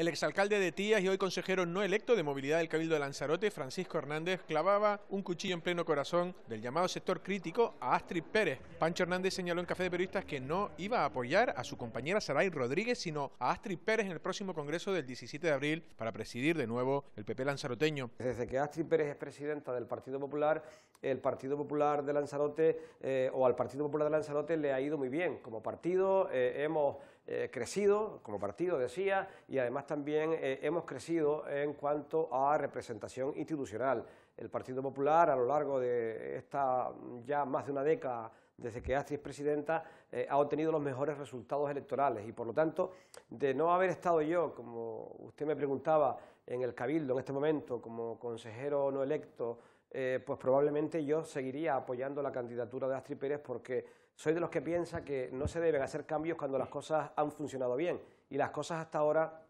El exalcalde de Tías y hoy consejero no electo de movilidad del Cabildo de Lanzarote, Francisco Hernández, clavaba un cuchillo en pleno corazón del llamado sector crítico a Astrid Pérez. Pancho Hernández señaló en Café de Periodistas que no iba a apoyar a su compañera Saray Rodríguez, sino a Astrid Pérez en el próximo Congreso del 17 de abril para presidir de nuevo el PP lanzaroteño. Desde que Astrid Pérez es presidenta del Partido Popular, el Partido Popular de Lanzarote eh, o al Partido Popular de Lanzarote le ha ido muy bien. Como partido eh, hemos eh, crecido como partido, decía, y además también eh, hemos crecido en cuanto a representación institucional. El Partido Popular, a lo largo de esta ya más de una década desde que Astrid es presidenta, eh, ha obtenido los mejores resultados electorales y, por lo tanto, de no haber estado yo, como usted me preguntaba, en el Cabildo en este momento como consejero no electo eh, pues probablemente yo seguiría apoyando la candidatura de Astrid Pérez porque soy de los que piensa que no se deben hacer cambios cuando las cosas han funcionado bien y las cosas hasta ahora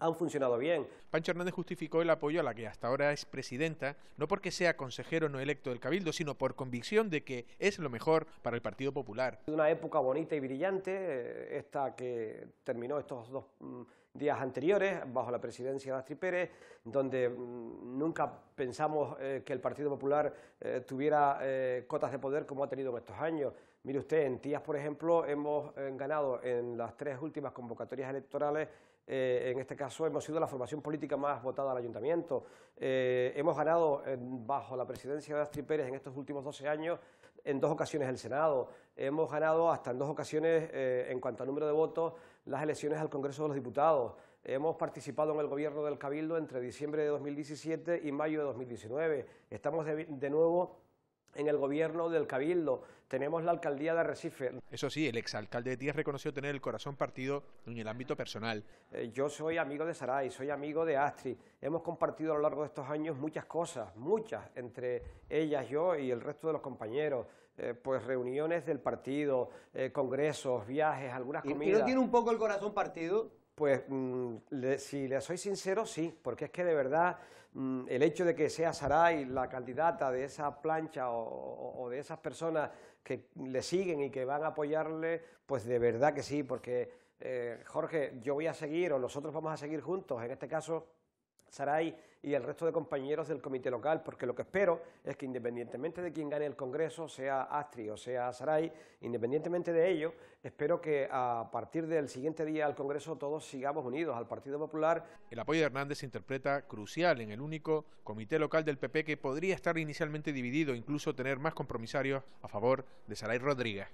han funcionado bien. Pancho Hernández justificó el apoyo a la que hasta ahora es presidenta, no porque sea consejero no electo del Cabildo, sino por convicción de que es lo mejor para el Partido Popular. Una época bonita y brillante, eh, esta que terminó estos dos mm, días anteriores, bajo la presidencia de Astri Pérez, donde mm, nunca pensamos eh, que el Partido Popular eh, tuviera eh, cotas de poder como ha tenido en estos años. Mire usted, en Tías, por ejemplo, hemos ganado en las tres últimas convocatorias electorales en este caso hemos sido la formación política más votada al ayuntamiento. hemos ganado bajo la presidencia de Astri Pérez en estos últimos 12 años en dos ocasiones el Senado. Hemos ganado hasta en dos ocasiones en cuanto a número de votos las elecciones al Congreso de los Diputados. Hemos participado en el gobierno del Cabildo entre diciembre de 2017 y mayo de 2019. Estamos de, de nuevo en el gobierno del Cabildo, tenemos la alcaldía de Recife. Eso sí, el exalcalde de reconoció tener el corazón partido en el ámbito personal. Eh, yo soy amigo de Saray, soy amigo de Astri. Hemos compartido a lo largo de estos años muchas cosas, muchas, entre ellas yo y el resto de los compañeros. Eh, pues reuniones del partido, eh, congresos, viajes, algunas comidas. ¿Y no tiene un poco el corazón partido? Pues mm, si le soy sincero, sí, porque es que de verdad mm, el hecho de que sea Saray la candidata de esa plancha o, de esas personas que le siguen y que van a apoyarle, pues de verdad que sí, porque eh, Jorge, yo voy a seguir o nosotros vamos a seguir juntos, en este caso Saray y el resto de compañeros del comité local, porque lo que espero es que independientemente de quién gane el Congreso, sea Astri o sea Saray, independientemente de ello, espero que a partir del siguiente día al Congreso todos sigamos unidos al Partido Popular. El apoyo de Hernández se interpreta crucial en el único comité local del PP que podría estar inicialmente dividido, incluso tener más compromisarios a favor de Saray Rodríguez.